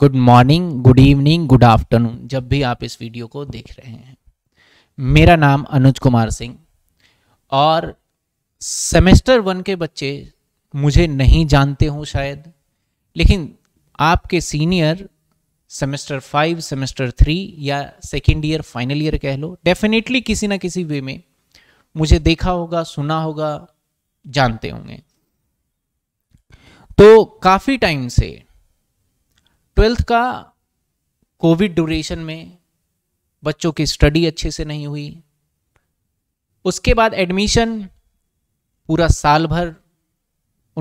good morning good evening good afternoon जब भी आप इस वीडियो को देख रहे हैं मेरा नाम अनुज कुमार सिंह और सेमेस्टर वन के बच्चे मुझे नहीं जानते हों शायद लेकिन आपके senior semester five semester three या सेकेंड ईयर फाइनल ईयर कह लो डेफिनेटली किसी ना किसी वे में मुझे देखा होगा सुना होगा जानते होंगे तो काफ़ी टाइम से ट्वेल्थ का कोविड ड्यूरेशन में बच्चों की स्टडी अच्छे से नहीं हुई उसके बाद एडमिशन पूरा साल भर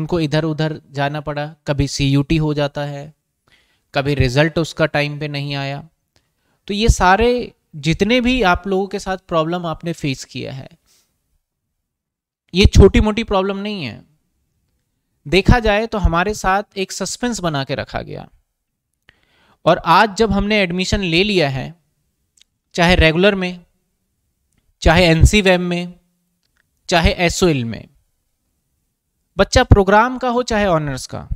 उनको इधर उधर जाना पड़ा कभी सी हो जाता है कभी रिजल्ट उसका टाइम पे नहीं आया तो ये सारे जितने भी आप लोगों के साथ प्रॉब्लम आपने फेस किया है ये छोटी मोटी प्रॉब्लम नहीं है देखा जाए तो हमारे साथ एक सस्पेंस बना के रखा गया और आज जब हमने एडमिशन ले लिया है चाहे रेगुलर में चाहे एन वेब में चाहे एस में बच्चा प्रोग्राम का हो चाहे ऑनर्स का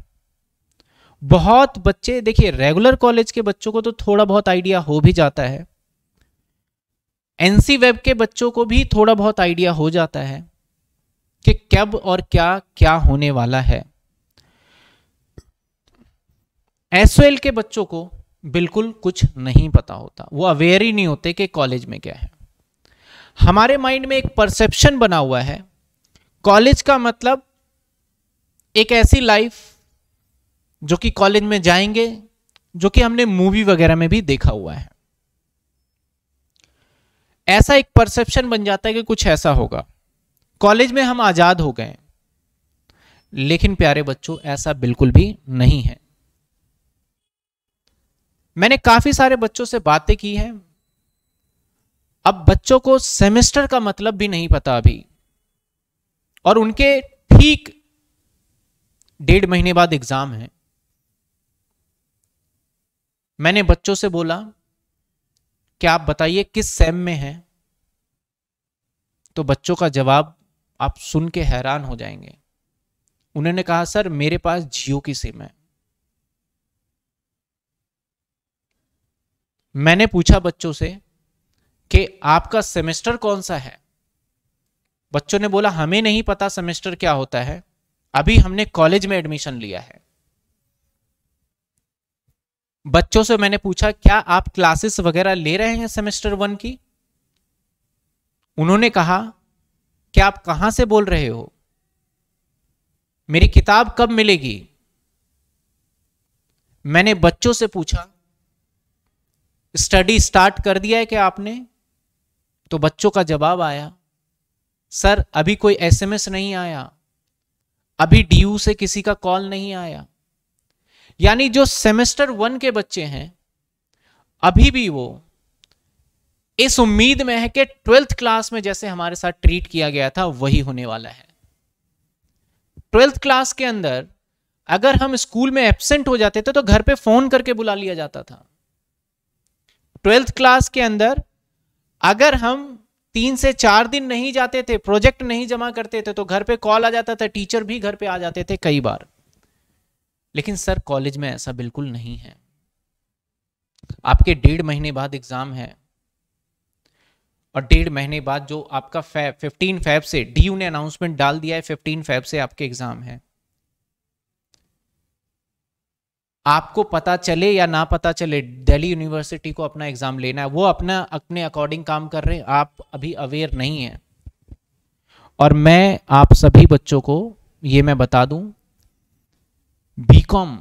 बहुत बच्चे देखिए रेगुलर कॉलेज के बच्चों को तो थोड़ा बहुत आइडिया हो भी जाता है एन वेब के बच्चों को भी थोड़ा बहुत आइडिया हो जाता है कि कब और क्या क्या होने वाला है एसओएल के बच्चों को बिल्कुल कुछ नहीं पता होता वो अवेयर ही नहीं होते कि कॉलेज में क्या है हमारे माइंड में एक परसेप्शन बना हुआ है कॉलेज का मतलब एक ऐसी लाइफ जो कि कॉलेज में जाएंगे जो कि हमने मूवी वगैरह में भी देखा हुआ है ऐसा एक परसेप्शन बन जाता है कि कुछ ऐसा होगा कॉलेज में हम आज़ाद हो गए लेकिन प्यारे बच्चों ऐसा बिल्कुल भी नहीं है मैंने काफी सारे बच्चों से बातें की हैं अब बच्चों को सेमेस्टर का मतलब भी नहीं पता अभी और उनके ठीक डेढ़ महीने बाद एग्जाम है मैंने बच्चों से बोला कि आप बताइए किस सेम में है तो बच्चों का जवाब आप सुन के हैरान हो जाएंगे उन्होंने कहा सर मेरे पास जियो की सिम है मैंने पूछा बच्चों से कि आपका सेमेस्टर कौन सा है बच्चों ने बोला हमें नहीं पता सेमेस्टर क्या होता है अभी हमने कॉलेज में एडमिशन लिया है बच्चों से मैंने पूछा क्या आप क्लासेस वगैरह ले रहे हैं सेमेस्टर वन की उन्होंने कहा क्या आप कहां से बोल रहे हो मेरी किताब कब मिलेगी मैंने बच्चों से पूछा स्टडी स्टार्ट कर दिया है क्या आपने तो बच्चों का जवाब आया सर अभी कोई एसएमएस नहीं आया अभी डीयू से किसी का कॉल नहीं आया यानी जो सेमेस्टर वन के बच्चे हैं अभी भी वो इस उम्मीद में है कि ट्वेल्थ क्लास में जैसे हमारे साथ ट्रीट किया गया था वही होने वाला है ट्वेल्थ क्लास के अंदर अगर हम स्कूल में एब्सेंट हो जाते थे तो घर पे फोन करके बुला लिया जाता था ट्वेल्थ क्लास के अंदर अगर हम तीन से चार दिन नहीं जाते थे प्रोजेक्ट नहीं जमा करते थे तो घर पे कॉल आ जाता था टीचर भी घर पे आ जाते थे कई बार लेकिन सर कॉलेज में ऐसा बिल्कुल नहीं है आपके डेढ़ महीने बाद एग्जाम है और डेढ़ महीने बाद जो आपका फैब फिफ्टीन फैब से डी ने अनाउंसमेंट डाल दिया है फिफ्टीन फैब से आपके एग्जाम है आपको पता चले या ना पता चले दिल्ली यूनिवर्सिटी को अपना एग्ज़ाम लेना है वो अपना अपने अकॉर्डिंग काम कर रहे हैं आप अभी अवेयर नहीं है और मैं आप सभी बच्चों को ये मैं बता दूं बीकॉम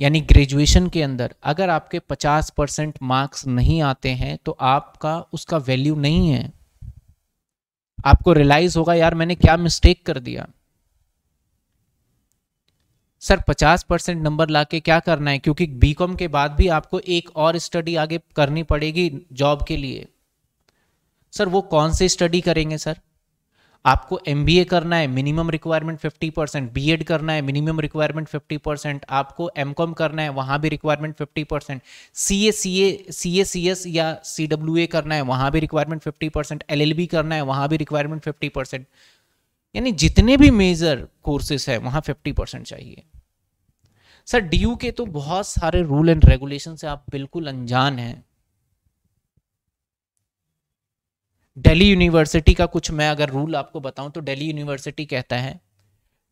यानी ग्रेजुएशन के अंदर अगर आपके 50 परसेंट मार्क्स नहीं आते हैं तो आपका उसका वैल्यू नहीं है आपको रियलाइज़ होगा यार मैंने क्या मिस्टेक कर दिया सर 50 परसेंट नंबर ला के क्या करना है क्योंकि बीकॉम के बाद भी आपको एक और स्टडी आगे करनी पड़ेगी जॉब के लिए सर वो कौन सी स्टडी करेंगे सर आपको एम करना है मिनिमम रिक्वायरमेंट 50 परसेंट बी करना है मिनिमम रिक्वायरमेंट 50 परसेंट आपको एम करना है वहाँ भी requirement 50 percent C A C A C C S या सी डब्ल्यू ए करना है वहाँ भी requirement 50 percent L L B करना है वहाँ भी रिक्वायरमेंट 50 परसेंट यानी जितने भी मेजर कोर्सेस है वहाँ 50 परसेंट चाहिए सर डीयू के तो बहुत सारे रूल एंड रेगुलेशन से आप बिल्कुल अनजान हैं दिल्ली यूनिवर्सिटी का कुछ मैं अगर रूल आपको बताऊं तो दिल्ली यूनिवर्सिटी कहता है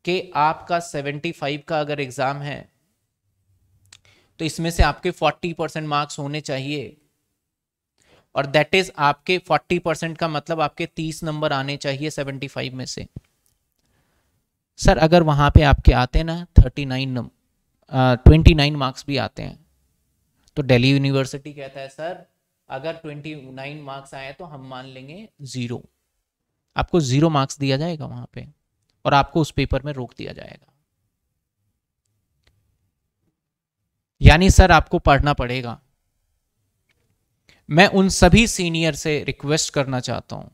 कि आपका 75 का अगर एग्ज़ाम है तो इसमें से आपके 40 परसेंट मार्क्स होने चाहिए और दैट इज़ आपके 40 परसेंट का मतलब आपके 30 नंबर आने चाहिए 75 में से सर अगर वहां पे आपके आते ना 39 नंबर ट्वेंटी नाइन मार्क्स भी आते हैं तो दिल्ली यूनिवर्सिटी कहता है सर अगर ट्वेंटी नाइन मार्क्स आए तो हम मान लेंगे ज़ीरो आपको ज़ीरो मार्क्स दिया जाएगा वहाँ पे और आपको उस पेपर में रोक दिया जाएगा यानी सर आपको पढ़ना पड़ेगा मैं उन सभी सीनियर से रिक्वेस्ट करना चाहता हूँ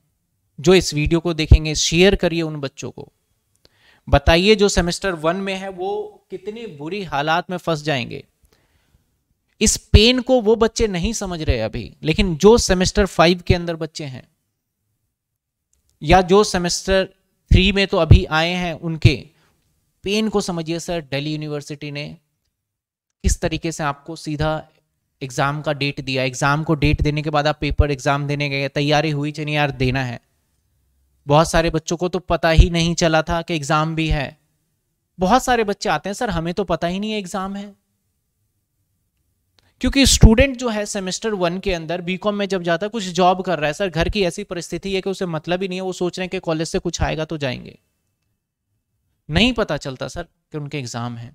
जो इस वीडियो को देखेंगे शेयर करिए उन बच्चों को बताइए जो सेमेस्टर वन में है वो कितनी बुरी हालात में फंस जाएंगे इस पेन को वो बच्चे नहीं समझ रहे अभी लेकिन जो सेमेस्टर फाइव के अंदर बच्चे हैं या जो सेमेस्टर थ्री में तो अभी आए हैं उनके पेन को समझिए सर दिल्ली यूनिवर्सिटी ने किस तरीके से आपको सीधा एग्ज़ाम का डेट दिया एग्ज़ाम को डेट देने के बाद आप पेपर एग्ज़ाम देने गए तैयारी हुई चाहिए यार देना है बहुत सारे बच्चों को तो पता ही नहीं चला था कि एग्ज़ाम भी है बहुत सारे बच्चे आते हैं सर हमें तो पता ही नहीं एग्ज़ाम है क्योंकि स्टूडेंट जो है सेमेस्टर वन के अंदर बीकॉम में जब जाता है कुछ जॉब कर रहा है सर घर की ऐसी परिस्थिति है कि उसे मतलब ही नहीं है वो सोच रहे हैं कि कॉलेज से कुछ आएगा तो जाएंगे नहीं पता चलता सर कि उनके एग्ज़ाम है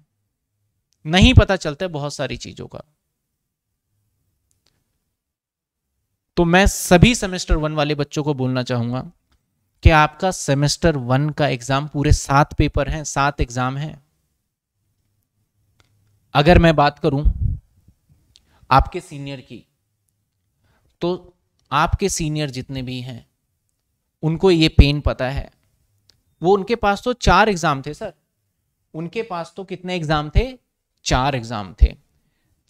नहीं पता चलता बहुत सारी चीज़ों का तो मैं सभी सेमेस्टर वन वाले बच्चों को बोलना चाहूंगा कि आपका सेमेस्टर वन का एग्जाम पूरे सात पेपर हैं सात एग्जाम हैं अगर मैं बात करूं आपके सीनियर की तो आपके सीनियर जितने भी हैं उनको ये पेन पता है वो उनके पास तो चार एग्जाम थे सर उनके पास तो कितने एग्जाम थे चार एग्जाम थे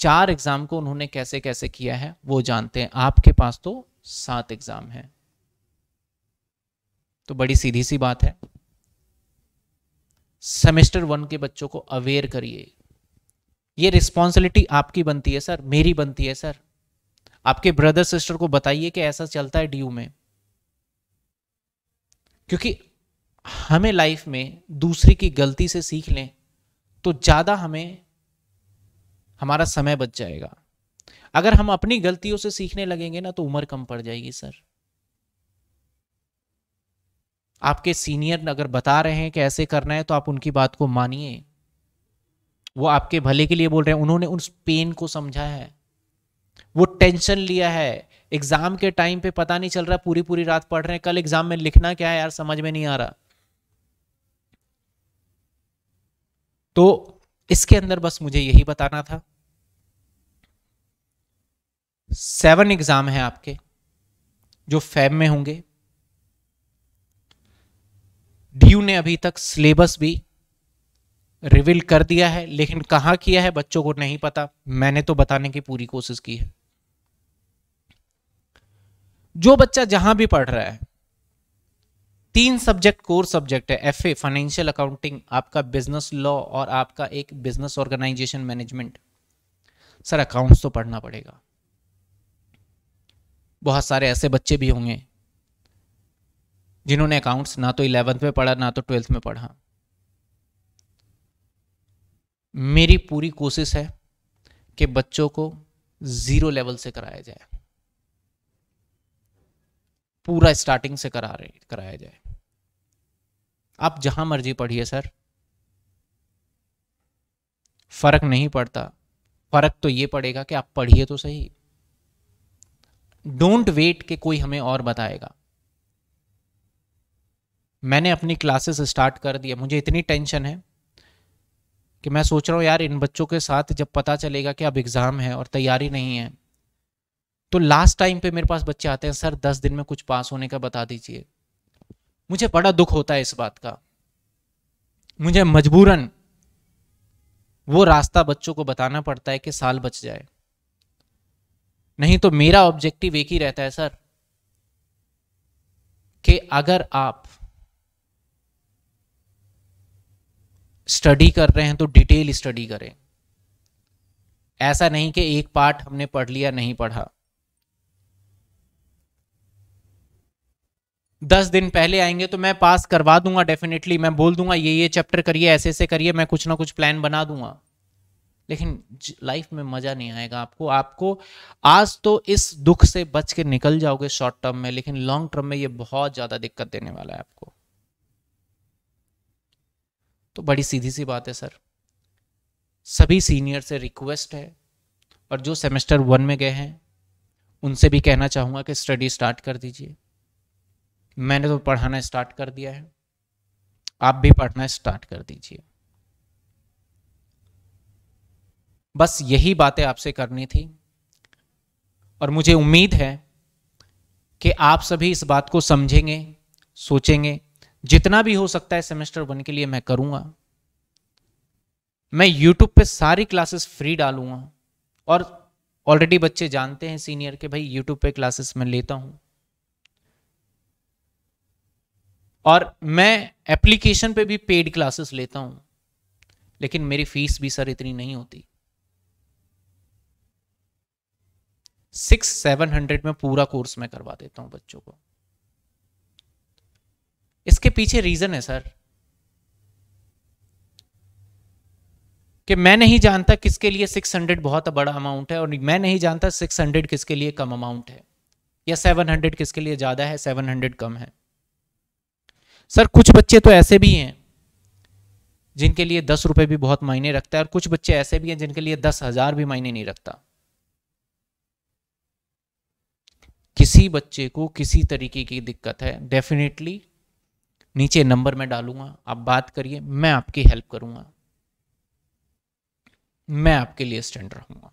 चार एग्जाम को उन्होंने कैसे कैसे किया है वो जानते हैं आपके पास तो सात एग्जाम हैं तो बड़ी सीधी सी बात है सेमेस्टर वन के बच्चों को अवेयर करिए ये रिस्पॉन्सिबिलिटी आपकी बनती है सर मेरी बनती है सर आपके ब्रदर सिस्टर को बताइए कि ऐसा चलता है ड्यू में क्योंकि हमें लाइफ में दूसरे की गलती से सीख लें तो ज़्यादा हमें हमारा समय बच जाएगा अगर हम अपनी गलतियों से सीखने लगेंगे ना तो उम्र कम पड़ जाएगी सर आपके सीनियर अगर बता रहे हैं कि ऐसे करना है तो आप उनकी बात को मानिए वो आपके भले के लिए बोल रहे हैं उन्होंने उस पेन को समझा है वो टेंशन लिया है एग्जाम के टाइम पे पता नहीं चल रहा पूरी पूरी रात पढ़ रहे हैं कल एग्जाम में लिखना क्या है यार समझ में नहीं आ रहा तो इसके अंदर बस मुझे यही बताना था सेवन एग्जाम है आपके जो फैब में होंगे डीयू ने अभी तक सिलेबस भी रिवील कर दिया है लेकिन कहाँ किया है बच्चों को नहीं पता मैंने तो बताने की पूरी कोशिश की है जो बच्चा जहां भी पढ़ रहा है तीन सब्जेक्ट कोर सब्जेक्ट है एफ ए फाइनेंशियल अकाउंटिंग आपका बिजनेस लॉ और आपका एक business organisation management sir accounts तो पढ़ना पड़ेगा बहुत सारे ऐसे बच्चे भी होंगे जिन्होंने अकाउंट्स ना तो इलेवेंथ में पढ़ा ना तो ट्वेल्थ में पढ़ा मेरी पूरी कोशिश है कि बच्चों को ज़ीरो लेवल से कराया जाए पूरा स्टार्टिंग से करा रहे कराया जाए आप जहां मर्जी पढ़िए सर फर्क नहीं पड़ता फर्क तो ये पड़ेगा कि आप पढ़िए तो सही डोंट वेट कि कोई हमें और बताएगा मैंने अपनी क्लासेस स्टार्ट कर दिया मुझे इतनी टेंशन है कि मैं सोच रहा हूँ यार इन बच्चों के साथ जब पता चलेगा कि अब एग्ज़ाम है और तैयारी नहीं है तो लास्ट टाइम पे मेरे पास बच्चे आते हैं सर दस दिन में कुछ पास होने का बता दीजिए मुझे बड़ा दुख होता है इस बात का मुझे मजबूरन वो रास्ता बच्चों को बताना पड़ता है कि साल बच जाए नहीं तो मेरा ऑब्जेक्टिव एक ही रहता है सर कि अगर आप स्टडी कर रहे हैं तो डिटेल स्टडी करें ऐसा नहीं कि एक पार्ट हमने पढ़ लिया नहीं पढ़ा दस दिन पहले आएंगे तो मैं पास करवा दूंगा डेफिनेटली मैं बोल दूंगा ये ये चैप्टर करिए ऐसे ऐसे करिए मैं कुछ ना कुछ प्लान बना दूंगा लेकिन लाइफ में मज़ा नहीं आएगा आपको आपको आज तो इस दुख से बच के निकल जाओगे शॉर्ट टर्म में लेकिन लॉन्ग टर्म में ये बहुत ज़्यादा दिक्कत देने वाला है आपको तो बड़ी सीधी सी बात है सर सभी सीनियर से रिक्वेस्ट है और जो सेमेस्टर वन में गए हैं उनसे भी कहना चाहूँगा कि स्टडी स्टार्ट कर दीजिए मैंने तो पढ़ाना स्टार्ट कर दिया है आप भी पढ़ना स्टार्ट कर दीजिए बस यही बातें आपसे करनी थी और मुझे उम्मीद है कि आप सभी इस बात को समझेंगे सोचेंगे जितना भी हो सकता है सेमेस्टर वन के लिए मैं करूंगा मैं यूट्यूब पे सारी क्लासेस फ्री डालूंगा और ऑलरेडी बच्चे जानते हैं सीनियर के भाई यूट्यूब पे क्लासेस मैं लेता हूं और मैं एप्लीकेशन पे भी पेड क्लासेस लेता हूं लेकिन मेरी फीस भी सर इतनी नहीं होती सिक्स सेवन हंड्रेड में पूरा कोर्स मैं करवा देता हूं बच्चों को इसके पीछे रीजन है सर कि मैं नहीं जानता किसके लिए 600 बहुत बड़ा अमाउंट है और मैं नहीं जानता 600 किसके लिए कम अमाउंट है या 700 किसके लिए ज़्यादा है 700 कम है सर कुछ बच्चे तो ऐसे भी हैं जिनके लिए दस रुपए भी बहुत मायने रखता है और कुछ बच्चे ऐसे भी हैं जिनके लिए दस हज़ार भी मायने नहीं रखता किसी बच्चे को किसी तरीके की दिक्कत है डेफिनेटली नीचे नंबर मैं डालूंगा आप बात करिए मैं आपकी हेल्प करूंगा मैं आपके लिए स्टैंड रहूंगा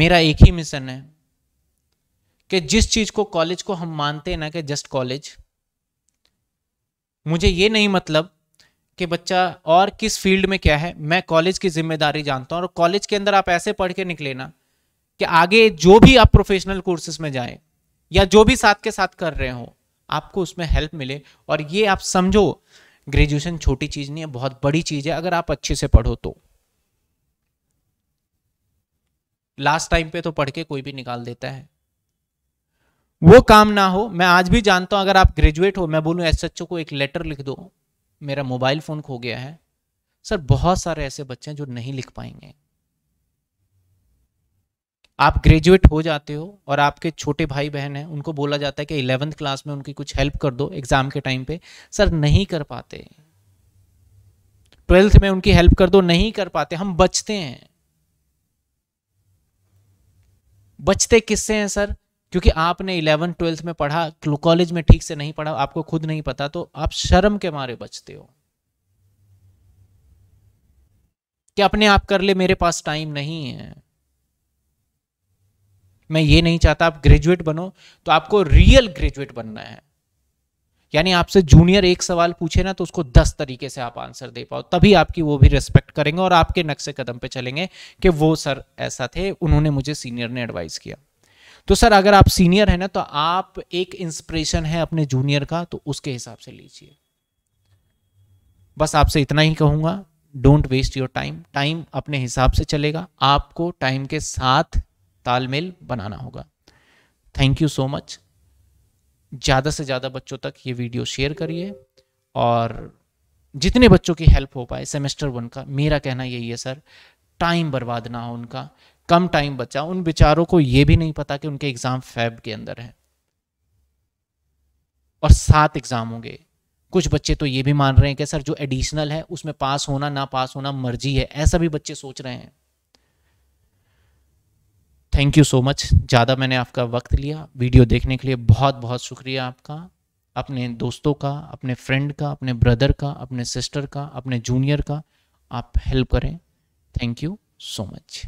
मेरा एक ही मिशन है कि जिस चीज को कॉलेज को हम मानते हैं ना कि जस्ट कॉलेज मुझे ये नहीं मतलब कि बच्चा और किस फील्ड में क्या है मैं कॉलेज की जिम्मेदारी जानता हूं और कॉलेज के अंदर आप ऐसे पढ़ के निकले ना कि आगे जो भी आप प्रोफेशनल कोर्सेस में जाए या जो भी साथ के साथ कर रहे हो आपको उसमें हेल्प मिले और ये आप समझो ग्रेजुएशन छोटी चीज़ नहीं है बहुत बड़ी चीज़ है अगर आप अच्छे से पढ़ो तो लास्ट टाइम पे तो पढ़ के कोई भी निकाल देता है वो काम ना हो मैं आज भी जानता हूं अगर आप ग्रेजुएट हो मैं बोलूं एस को एक लेटर लिख दो मेरा मोबाइल फोन खो गया है सर बहुत सारे ऐसे बच्चे हैं जो नहीं लिख पाएंगे आप ग्रेजुएट हो जाते हो और आपके छोटे भाई बहन हैं उनको बोला जाता है कि इलेवंथ क्लास में उनकी कुछ हेल्प कर दो एग्ज़ाम के टाइम पे सर नहीं कर पाते ट्वेल्थ में उनकी हेल्प कर दो नहीं कर पाते हम बचते हैं बचते किससे हैं सर क्योंकि आपने इलेवेंथ ट्वेल्थ में पढ़ा कॉलेज में ठीक से नहीं पढ़ा आपको खुद नहीं पता तो आप शर्म के मारे बचते हो कि अपने आप कर ले मेरे पास टाइम नहीं है मैं ये नहीं चाहता आप ग्रेजुएट बनो तो आपको रियल ग्रेजुएट बनना है यानी आपसे जूनियर एक सवाल पूछे ना तो उसको दस तरीके से आप आंसर दे पाओ तभी आपकी वो भी रिस्पेक्ट करेंगे और आपके नक्शे कदम पे चलेंगे कि वो सर ऐसा थे उन्होंने मुझे सीनियर ने एडवाइस किया तो सर अगर आप सीनियर है ना तो आप एक इंस्पिरेशन है अपने जूनियर का तो उसके हिसाब से लीजिए बस आपसे इतना ही कहूंगा don't waste your time time अपने हिसाब से चलेगा आपको टाइम के साथ तालमेल बनाना होगा थैंक यू सो मच ज़्यादा से ज़्यादा बच्चों तक ये वीडियो शेयर करिए और जितने बच्चों की हेल्प हो पाए सेमेस्टर वन का मेरा कहना यही है सर टाइम बर्बाद ना हो उनका कम टाइम बचा उन बेचारों को ये भी नहीं पता कि उनके एग्ज़ाम फैब के अंदर है और सात एग्ज़ाम होंगे कुछ बच्चे तो ये भी मान रहे हैं कि सर जो एडिशनल है उसमें पास होना ना पास होना मर्जी है ऐसा भी बच्चे सोच रहे हैं थैंक यू सो मच ज़्यादा मैंने आपका वक्त लिया वीडियो देखने के लिए बहुत बहुत शुक्रिया आपका अपने दोस्तों का अपने फ्रेंड का अपने ब्रदर का अपने सिस्टर का अपने जूनियर का आप हेल्प करें थैंक यू सो मच